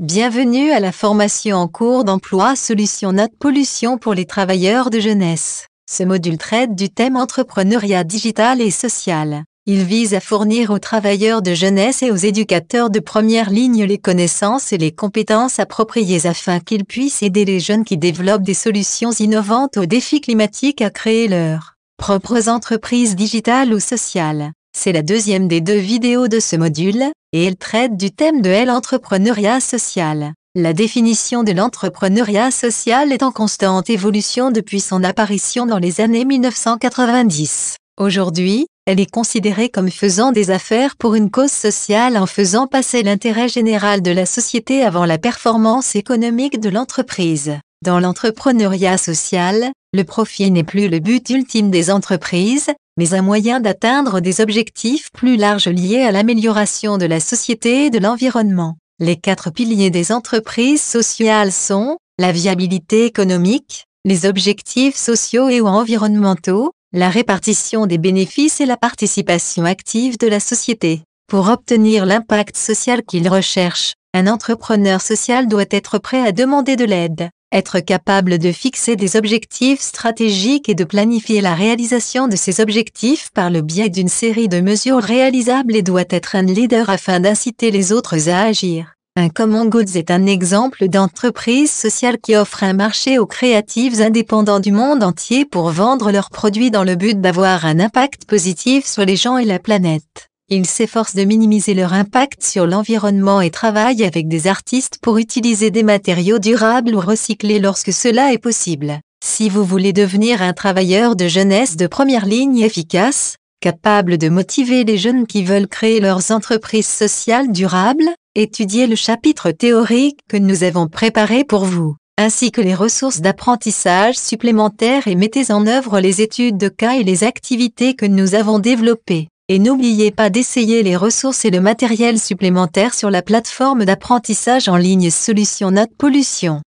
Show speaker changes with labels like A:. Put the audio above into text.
A: Bienvenue à la formation en cours d'emploi solution Notre Pollution pour les travailleurs de jeunesse. Ce module traite du thème entrepreneuriat digital et social. Il vise à fournir aux travailleurs de jeunesse et aux éducateurs de première ligne les connaissances et les compétences appropriées afin qu'ils puissent aider les jeunes qui développent des solutions innovantes aux défis climatiques à créer leurs propres entreprises digitales ou sociales. C'est la deuxième des deux vidéos de ce module et elle traite du thème de l'entrepreneuriat social. La définition de l'entrepreneuriat social est en constante évolution depuis son apparition dans les années 1990. Aujourd'hui, elle est considérée comme faisant des affaires pour une cause sociale en faisant passer l'intérêt général de la société avant la performance économique de l'entreprise. Dans l'entrepreneuriat social, le profit n'est plus le but ultime des entreprises, mais un moyen d'atteindre des objectifs plus larges liés à l'amélioration de la société et de l'environnement. Les quatre piliers des entreprises sociales sont la viabilité économique, les objectifs sociaux et ou environnementaux, la répartition des bénéfices et la participation active de la société. Pour obtenir l'impact social qu'il recherche, un entrepreneur social doit être prêt à demander de l'aide. Être capable de fixer des objectifs stratégiques et de planifier la réalisation de ces objectifs par le biais d'une série de mesures réalisables et doit être un leader afin d'inciter les autres à agir. Un Common Goods est un exemple d'entreprise sociale qui offre un marché aux créatives indépendants du monde entier pour vendre leurs produits dans le but d'avoir un impact positif sur les gens et la planète. Ils s'efforcent de minimiser leur impact sur l'environnement et travaillent avec des artistes pour utiliser des matériaux durables ou recyclés lorsque cela est possible. Si vous voulez devenir un travailleur de jeunesse de première ligne efficace, capable de motiver les jeunes qui veulent créer leurs entreprises sociales durables, étudiez le chapitre théorique que nous avons préparé pour vous, ainsi que les ressources d'apprentissage supplémentaires et mettez en œuvre les études de cas et les activités que nous avons développées et n'oubliez pas d'essayer les ressources et le matériel supplémentaires sur la plateforme d'apprentissage en ligne Solution Note Pollution.